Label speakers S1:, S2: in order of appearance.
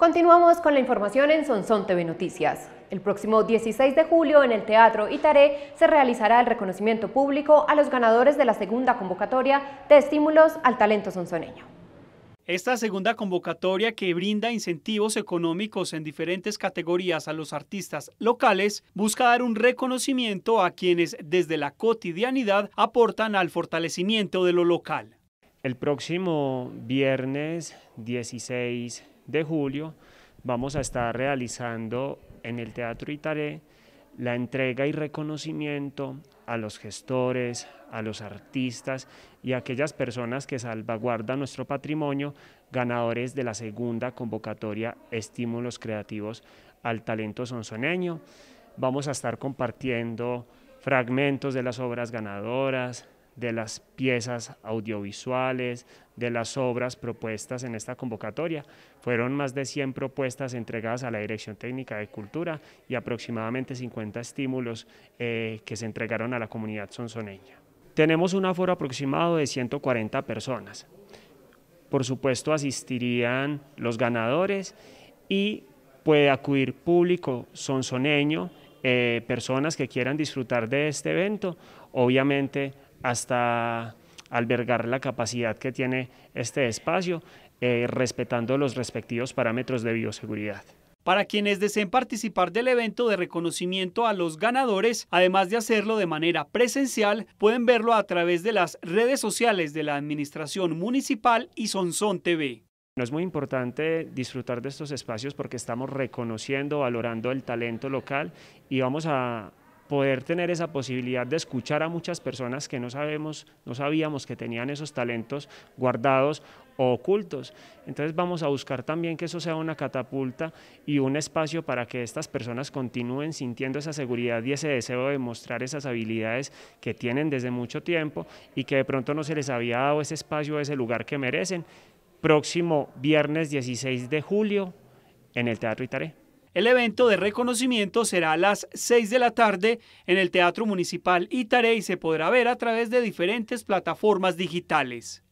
S1: Continuamos con la información en Sonsón TV Noticias. El próximo 16 de julio en el Teatro Itaré se realizará el reconocimiento público a los ganadores de la segunda convocatoria de estímulos al talento sonsoneño.
S2: Esta segunda convocatoria que brinda incentivos económicos en diferentes categorías a los artistas
S1: locales
S2: busca dar un reconocimiento a quienes desde la cotidianidad aportan al fortalecimiento de
S1: lo local. El próximo viernes 16 de julio vamos a estar realizando en el Teatro Itaré la entrega y reconocimiento a los gestores, a los artistas y a aquellas personas que salvaguardan nuestro patrimonio, ganadores de la segunda convocatoria Estímulos Creativos al Talento Sonsoneño. Vamos a estar compartiendo fragmentos de las obras ganadoras, de las piezas audiovisuales, de las obras propuestas en esta convocatoria. Fueron más de 100 propuestas entregadas a la Dirección Técnica de Cultura y aproximadamente 50 estímulos eh, que se entregaron a la comunidad sonsoneña. Tenemos un aforo aproximado de 140 personas. Por supuesto asistirían los ganadores y puede acudir público sonsoneño, eh, personas que quieran disfrutar de este evento, obviamente hasta albergar la capacidad que tiene este espacio, eh, respetando los respectivos parámetros de bioseguridad.
S2: Para quienes deseen participar del evento de reconocimiento a los ganadores, además de hacerlo de manera presencial, pueden verlo a través de las redes sociales de la Administración Municipal y Sonsón TV.
S1: Es muy importante disfrutar de estos espacios porque estamos reconociendo, valorando el talento local y vamos a, poder tener esa posibilidad de escuchar a muchas personas que no sabemos, no sabíamos que tenían esos talentos guardados o ocultos. Entonces vamos a buscar también que eso sea una catapulta y un espacio para que estas personas continúen sintiendo esa seguridad y ese deseo de mostrar esas habilidades que tienen desde mucho tiempo y que de pronto no se les había dado ese espacio, ese lugar que merecen. Próximo viernes 16 de julio en el Teatro Itaré. El evento de reconocimiento será a las 6 de la
S2: tarde en el Teatro Municipal Itare y se podrá ver a través de diferentes plataformas digitales.